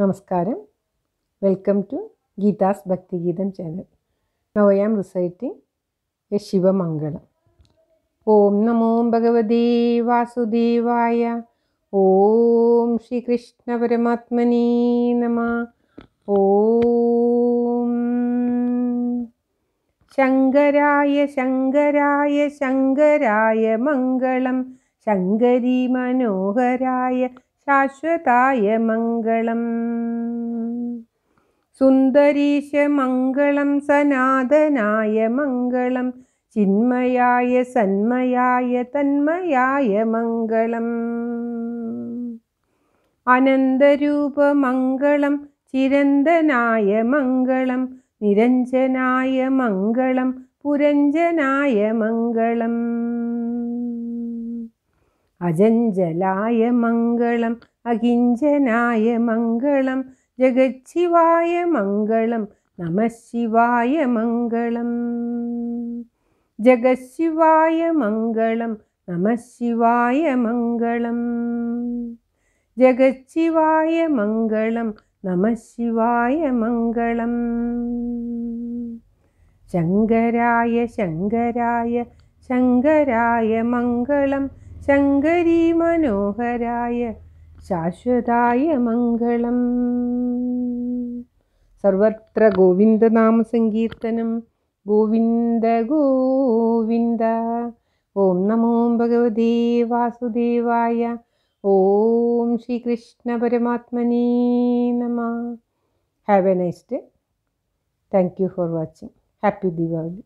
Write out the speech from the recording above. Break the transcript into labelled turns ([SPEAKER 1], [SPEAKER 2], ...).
[SPEAKER 1] നമസ്കാരം welcome to Geetha's ഭക്തിഗീതം channel now I am reciting a ശിവമംഗളം ഓം നമോ ഭഗവതേ വാസുദേവായ ഓം ശ്രീകൃഷ്ണ പരമാത്മനേ നമ ഓം ശങ്കരായ ശങ്കരായ ശങ്കരായ മംഗളം ശങ്കരി മനോഹരായ ശാശ്വതായ മംഗളം സുന്ദരീശ മംഗളം സനാതനായ മംഗളം ചിന്മയായ സന്മയായ തന്മയായ മംഗളം അനന്തരൂപമംഗളം ചിരന്തനായ മംഗളം നിരഞ്ജനായ മംഗളം പുരഞ്ജനായ മംഗളം അജഞ്ചലായ മംഗളം അകിഞ്ചനായ മംഗളം ജഗച്ചിവായ മംഗളം നമശിവായ മംഗളം ജഗശിവായ മംഗളം നമശിവായ മംഗളം ജഗച്ചിവായ മംഗളം നമശിവായ മംഗളം ശങ്കരായ ശങ്കരായ ശങ്കരായ മംഗളം ശങ്കരി മനോഹരായ ശാശ്വതായ മംഗളം സർവത്ര ഗോവിന്ദനാമ സങ്കീർത്തനം ഗോവിന്ദ ഗോവിന്ദ ഓം നമോ ഭഗവതേ വാസുദേവായ ഓം ശ്രീകൃഷ്ണ പരമാത്മനേ നമ have a nice day thank you for watching happy Deepavali